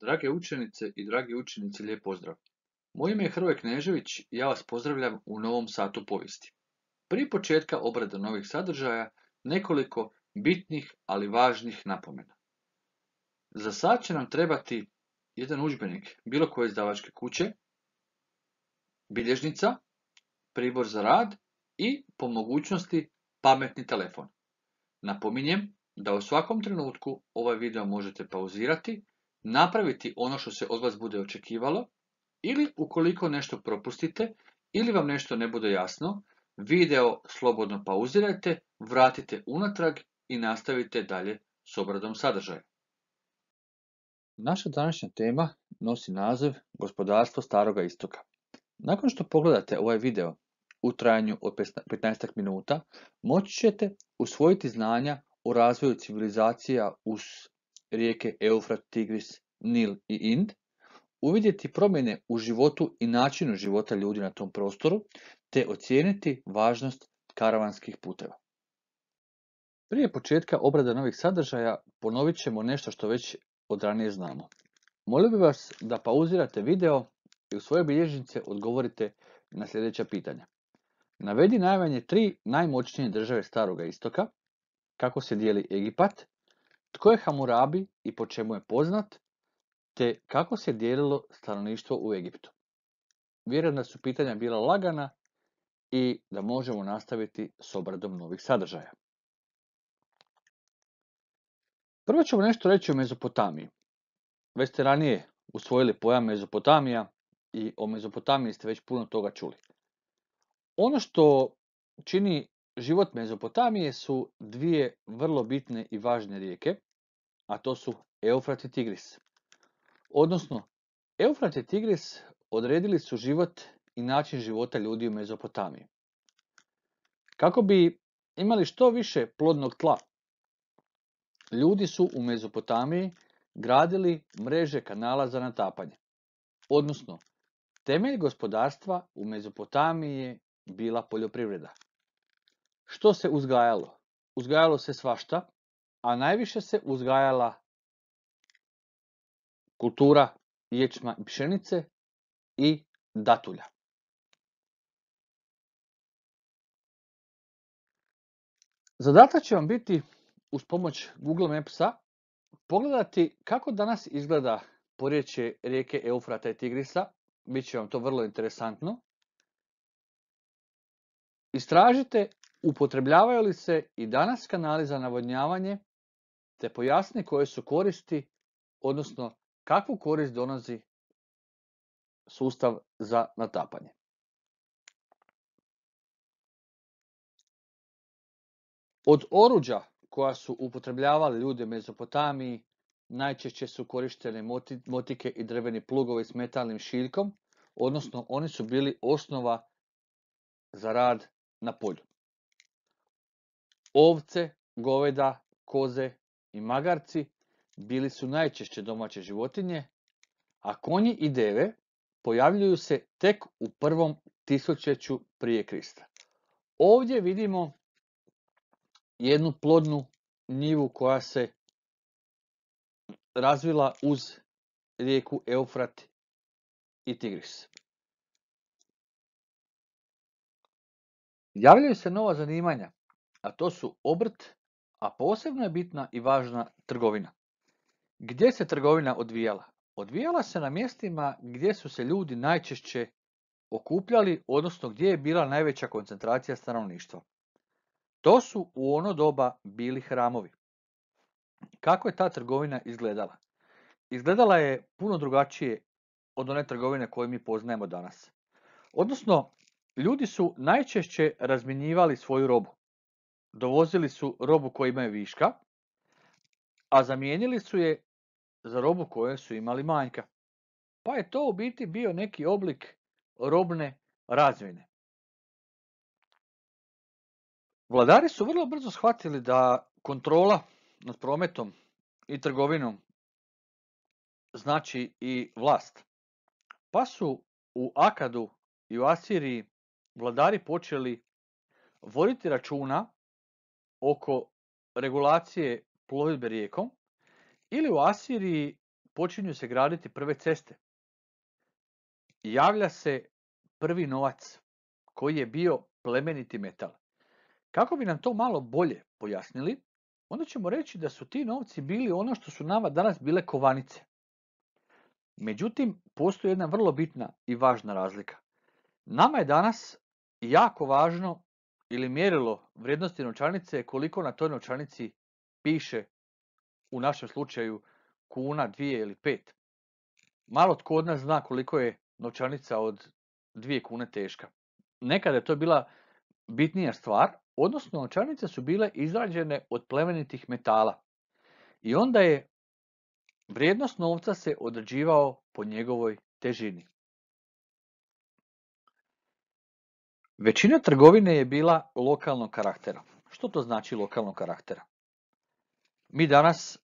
Drage učenice i dragi učenici, lijep pozdrav. Moje ime je Hrvoje Knežević i ja vas pozdravljam u novom satu povijesti. Pri početka obrada novih sadržaja, nekoliko bitnih, ali važnih napomena. Za sad će nam trebati jedan učbenik bilo koje izdavačke kuće, bilježnica, pribor za rad i po mogućnosti pametni telefon. Napominjem da u svakom trenutku ovaj video možete pauzirati napraviti ono što se od vas bude očekivalo ili ukoliko nešto propustite ili vam nešto ne bude jasno, video slobodno pauzirajte, vratite unatrag i nastavite dalje s obradom sadržaja. Naša današnja tema nosi naziv Gospodarstvo staroga istoka. Nakon što pogledate ovaj video u trajanju od 15 minuta, moći ćete usvojiti znanja o razvoju civilizacija uz rijeke Eufrat, Tigris, Nil i Ind, uvidjeti promjene u životu i načinu života ljudi na tom prostoru, te ocijeniti važnost karavanskih puteva. Prije početka obrada novih sadržaja ponovit ćemo nešto što već odranije znamo. Molio bih vas da pauzirate video i u svoje bilježnice odgovorite na sljedeća pitanja. Navedi najmanje tri najmoćnije države Staroga istoka, kako se dijeli Egipat, tko je Hamurabi i po čemu je poznat, te kako se dijelilo stanovništvo u Egiptu? Vjerujem da su pitanja bila lagana i da možemo nastaviti s obradom novih sadržaja. Prvo ćemo nešto reći o Mezopotamiji. Već ste ranije usvojili pojam Mezopotamija i o Mezopotamiji ste već puno toga čuli. Ono što čini život Mezopotamije su dvije vrlo bitne i važne rijeke, a to su Eufrat i Tigris. Odnosno, Eufrat i Tigris odredili su život i način života ljudi u Mezopotamiji. Kako bi imali što više plodnog tla, ljudi su u Mezopotamiji gradili mreže kanala za natapanje. Odnosno, temelj gospodarstva u Mezopotamiji je bila poljoprivreda. Što se uzgajalo? Uzgajalo se svašta, a najviše se uzgajala kultura ječma i pšenice i datulja. Zadatak će vam biti uz pomoć Google Mapsa pogledati kako danas izgleda porječe rijeke Eufrata i Tigrisa. Biće vam to vrlo interesantno. Istražite Upotrebljavaju li se i danas kanali za navodnjavanje, te pojasni koje su koristi, odnosno kakvu korist donosi sustav za natapanje. Od oruđa koja su upotrebljavali ljude u Mezopotamiji, najčešće su korištene motike i drveni plugovi s metalnim šiljkom, odnosno oni su bili osnova za rad na polju. Ovce, goveda, koze i magarci bili su najčešće domaće životinje, a konji i deve pojavljuju se tek u prvom tisućeću prije Krista. Ovdje vidimo jednu plodnu njivu koja se razvila uz rijeku Eufrat i Tigris. Javljaju se nova zanimanja a to su obrt, a posebno je bitna i važna trgovina. Gdje se trgovina odvijala? Odvijala se na mjestima gdje su se ljudi najčešće okupljali, odnosno gdje je bila najveća koncentracija stanovništva. To su u ono doba bili hramovi. Kako je ta trgovina izgledala? Izgledala je puno drugačije od one trgovine koje mi poznajemo danas. Odnosno, ljudi su najčešće razminjivali svoju robu dovozili su robu koja imaju viška, a zamijenili su je za robu koju su imali manjka. Pa je to u biti bio neki oblik robne razvine. Vladari su vrlo brzo shvatili da kontrola nad prometom i trgovinom znači i vlast. Pa su u Akadu i u Asiriji vladari počeli voditi računa oko regulacije plovidbe rijekom ili u Asiriji počinju se graditi prve ceste. Javlja se prvi novac koji je bio plemeniti metal. Kako bi nam to malo bolje pojasnili, onda ćemo reći da su ti novci bili ono što su nama danas bile kovanice. Međutim, postoji jedna vrlo bitna i važna razlika. Nama je danas jako važno ili mjerilo vrijednosti novčanice je koliko na toj novčanici piše u našem slučaju kuna, dvije ili pet. Malo tko od nas zna koliko je novčanica od dvije kune teška. Nekada je to bila bitnija stvar, odnosno novčanice su bile izrađene od plemenitih metala. I onda je vrijednost novca se određivao po njegovoj težini. Većina trgovine je bila lokalnog karaktera. Što to znači lokalnog karaktera? Mi danas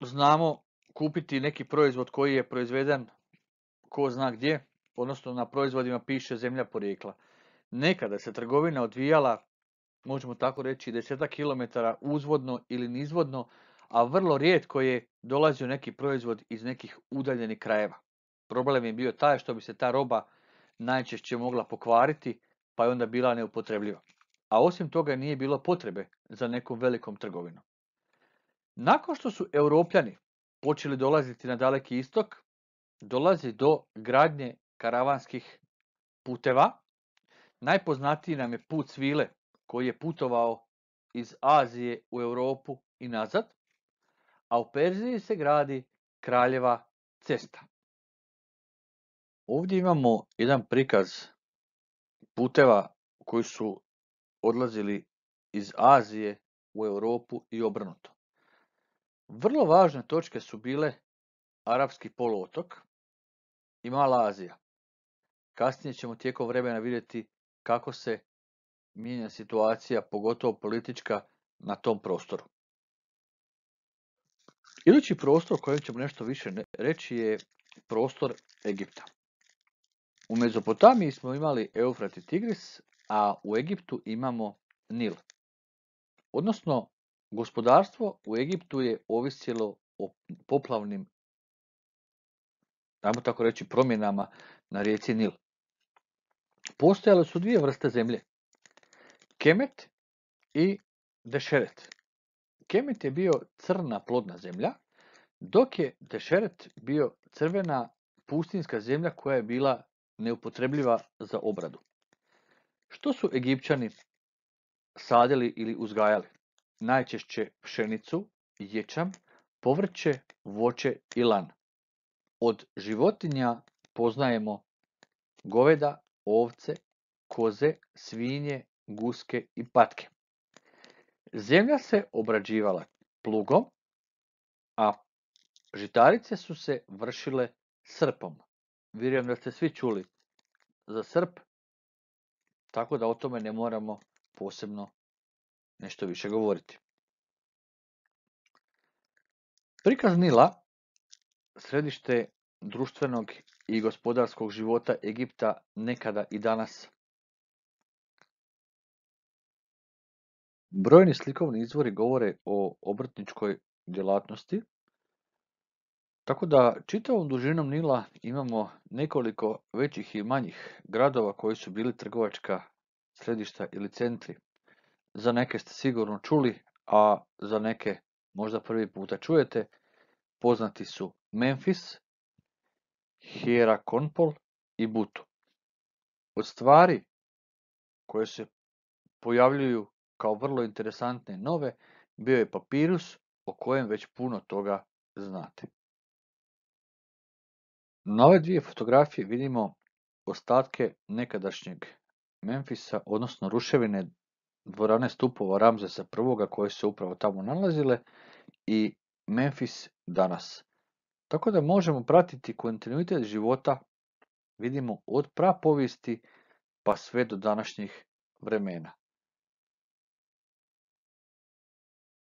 znamo kupiti neki proizvod koji je proizveden ko zna gdje, odnosno na proizvodima piše zemlja porijekla. Nekada se trgovina odvijala, možemo tako reći, deseta kilometara uzvodno ili nizvodno, a vrlo rijetko je dolazio neki proizvod iz nekih udaljenih krajeva. Problem je bio taj što bi se ta roba najčešće mogla pokvariti pa je onda bila neupotrebljiva. A osim toga nije bilo potrebe za nekom velikom trgovinom. Nakon što su europljani počeli dolaziti na daleki istok, dolazi do gradnje karavanskih puteva. Najpoznatiji nam je put svile koji je putovao iz Azije u Europu i nazad, a u Perziji se gradi kraljeva cesta. Ovdje imamo jedan prikaz puteva koji su odlazili iz Azije u Europu i obrnuto. Vrlo važne točke su bile Arapski poluotok i Mala Azija. Kasnije ćemo tijekom vremena vidjeti kako se mijenja situacija, pogotovo politička, na tom prostoru. Idući prostor o kojem ćemo nešto više reći je prostor Egipta. U Mezopotamiji smo imali Eufrat i Tigris, a u Egiptu imamo Nil. Odnosno, gospodarstvo u Egiptu je ovisilo o poplavnim, dajmo tako reći, promjenama na rijeci Nil. Postojale su dvije vrste zemlje. Kemet i Dešeret. Kemet je bio crna plodna zemlja, dok je Dešeret bio crvena pustinska zemlja koja je bila neupotrebljiva za obradu. Što su Egipćani sadili ili uzgajali? Najčešće pšenicu, ječam, povrće, voće i lan. Od životinja poznajemo goveda, ovce, koze, svinje, guske i patke. Zemlja se obrađivala plugom, a žitarice su se vršile srpom vjerujem da ste svi čuli za srp, tako da o tome ne moramo posebno nešto više govoriti. Prikaz Nila, središte društvenog i gospodarskog života Egipta nekada i danas. Brojni slikovni izvori govore o obrtničkoj djelatnosti tako da čitavom dužinom Nila imamo nekoliko većih i manjih gradova koji su bili trgovačka središta ili centri. Za neke ste sigurno čuli, a za neke možda prvi puta čujete. Poznati su Memphis, Konpol i Butu. Od stvari koje se pojavljuju kao vrlo interesantne nove bio je papirus o kojem već puno toga znate. Na ove dvije fotografije vidimo ostatke nekadašnjeg Memfisa, odnosno ruševine dvorane stupova Ramzesa I koje su upravo tamo nalazile i Memphis danas. Tako da možemo pratiti kontinuitet života, vidimo od prapovijesti pa sve do današnjih vremena.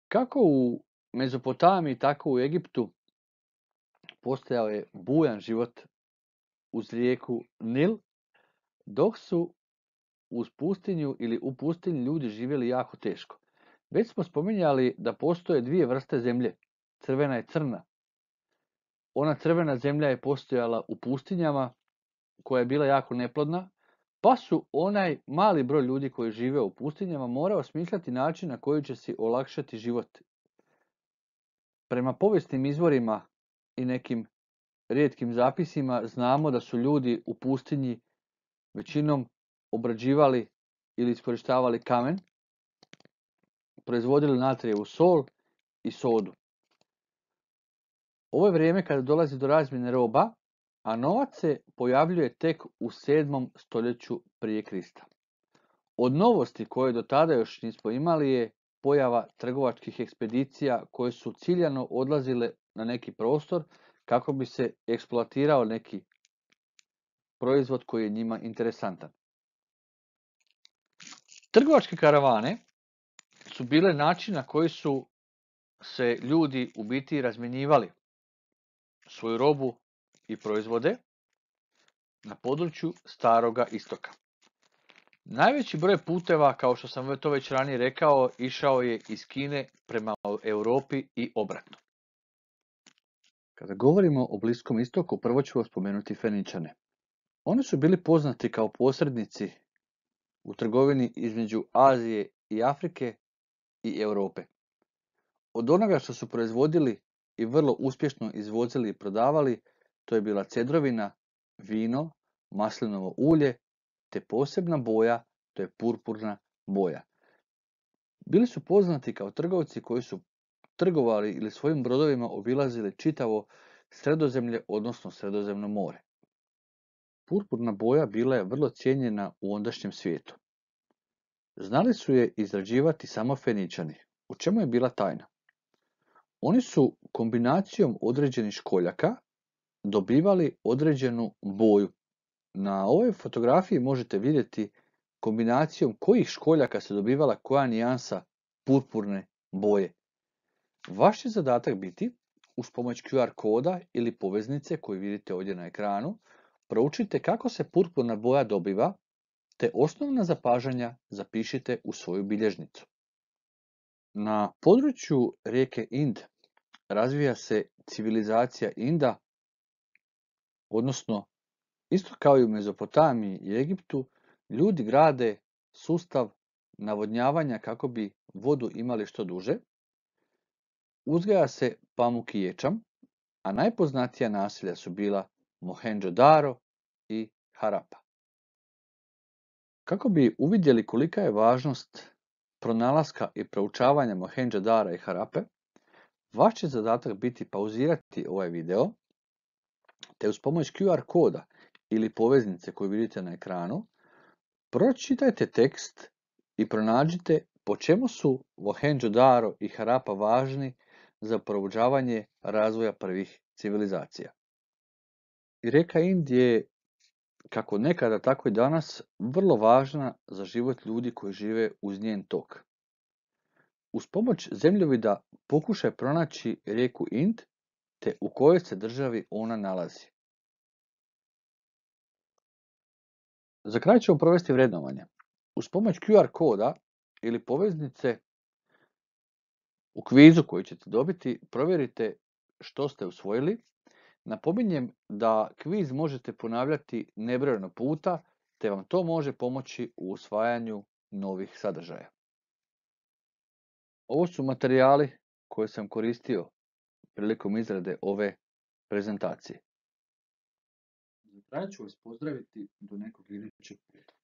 Kako u Mezopotamiji, tako u Egiptu postojao je bujan život uz rijeku Nil, dok su uz pustinju ili u pustinji ljudi živjeli jako teško. Već smo spominjali da postoje dvije vrste zemlje, crvena i crna. Ona crvena zemlja je postojala u pustinjama koja je bila jako neplodna, pa su onaj mali broj ljudi koji žive u pustinjama morao smisljati način na koji će si olakšati život. Prema povijesnim izvorima i nekim rijetkim zapisima znamo da su ljudi u pustinji većinom obrađivali ili iskorištavali kamen, proizvodili natrijevu sol i sodu. Ovo je vrijeme kada dolazi do razmjene roba, a novac se pojavljuje tek u 7. stoljeću prije Krista. Od novosti koje do tada još nismo imali je pojava trgovačkih ekspedicija koje su ciljano odlazile na neki prostor kako bi se eksploatirao neki proizvod koji je njima interesantan. Trgovačke karavane su bile način na koji su se ljudi u biti razmjenjivali svoju robu i proizvode na području staroga istoka. Najveći broj puteva, kao što sam to već ranije rekao, išao je iz Kine prema Europi i obratno. Kada govorimo o Bliskom istoku, prvo ću spomenuti Feničane. Oni su bili poznati kao posrednici u trgovini između Azije i Afrike i Europe. Od onoga što su proizvodili i vrlo uspješno izvozili i prodavali, to je bila cedrovina, vino, maslinovo ulje, te posebna boja, to je purpurna boja. Bili su poznati kao trgovci koji su trgovali ili svojim brodovima obilazili čitavo Sredozemlje, odnosno Sredozemno more. Purpurna boja bila je vrlo cijenjena u ondašnjem svijetu. Znali su je izrađivati samo Feničani, u čemu je bila tajna. Oni su kombinacijom određenih školjaka dobivali određenu boju. Na ovoj fotografiji možete vidjeti kombinacijom kojih školjaka se dobivala koja nijansa purpurne boje. Vaš će zadatak biti, uz pomoć QR koda ili poveznice koju vidite ovdje na ekranu, proučite kako se purpurna boja dobiva, te osnovna zapažanja zapišite u svoju bilježnicu. Na području rijeke Ind razvija se civilizacija Inda, odnosno isto kao i u Mezopotamiji i Egiptu, ljudi grade sustav navodnjavanja kako bi vodu imali što duže, Uzgaja se pamuk i ječam, a najpoznatija naselja su bila Mohenjo-Daro i Harapa. Kako bi uvidjeli kolika je važnost pronalaska i proučavanja Mohenjo-Dara i Harape, vaš će zadatak biti pauzirati ovaj video, te uz pomoć QR koda ili poveznice koju vidite na ekranu, pročitajte tekst i pronađite po čemu su Mohenjo-Daro i Harapa važni za provođavanje razvoja prvih civilizacija. I reka Indije je, kako nekada, tako i danas, vrlo važna za život ljudi koji žive uz njen tok. Uz pomoć zemljovida pokušaj pronaći rijeku Ind, te u kojoj se državi ona nalazi. Za kraj ćemo provesti vrednovanje. Uz pomoć QR koda ili poveznice u kvizu koji ćete dobiti provjerite što ste usvojili. Napominjem da kviz možete ponavljati nebrojeno puta, te vam to može pomoći u usvajanju novih sadržaja. Ovo su materijali koje sam koristio prilikom izrade ove prezentacije. Za ću vas pozdraviti do nekog idućeg